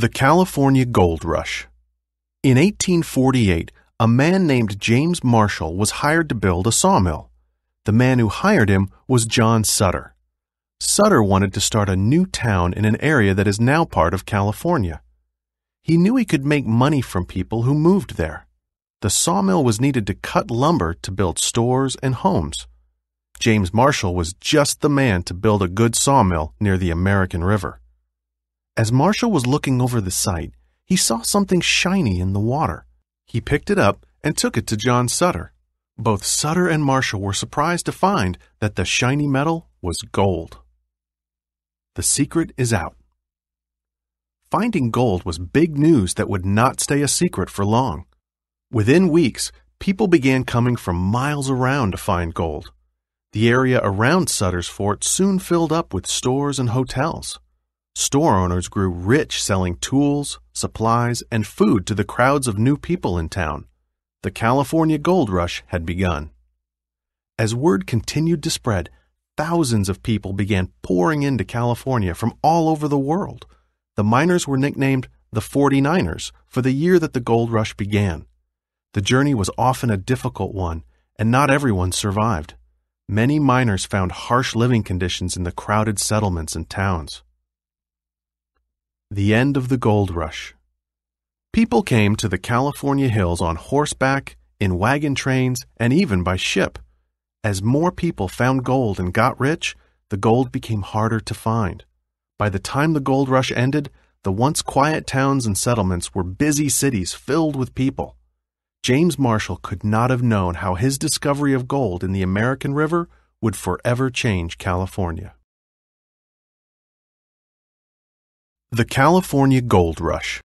The California Gold Rush In 1848, a man named James Marshall was hired to build a sawmill. The man who hired him was John Sutter. Sutter wanted to start a new town in an area that is now part of California. He knew he could make money from people who moved there. The sawmill was needed to cut lumber to build stores and homes. James Marshall was just the man to build a good sawmill near the American River. As Marshall was looking over the site, he saw something shiny in the water. He picked it up and took it to John Sutter. Both Sutter and Marshall were surprised to find that the shiny metal was gold. The secret is out. Finding gold was big news that would not stay a secret for long. Within weeks, people began coming from miles around to find gold. The area around Sutter's Fort soon filled up with stores and hotels. Store owners grew rich selling tools, supplies, and food to the crowds of new people in town. The California gold rush had begun. As word continued to spread, thousands of people began pouring into California from all over the world. The miners were nicknamed the 49ers for the year that the gold rush began. The journey was often a difficult one, and not everyone survived. Many miners found harsh living conditions in the crowded settlements and towns. The End of the Gold Rush People came to the California hills on horseback, in wagon trains, and even by ship. As more people found gold and got rich, the gold became harder to find. By the time the gold rush ended, the once quiet towns and settlements were busy cities filled with people. James Marshall could not have known how his discovery of gold in the American River would forever change California. The California Gold Rush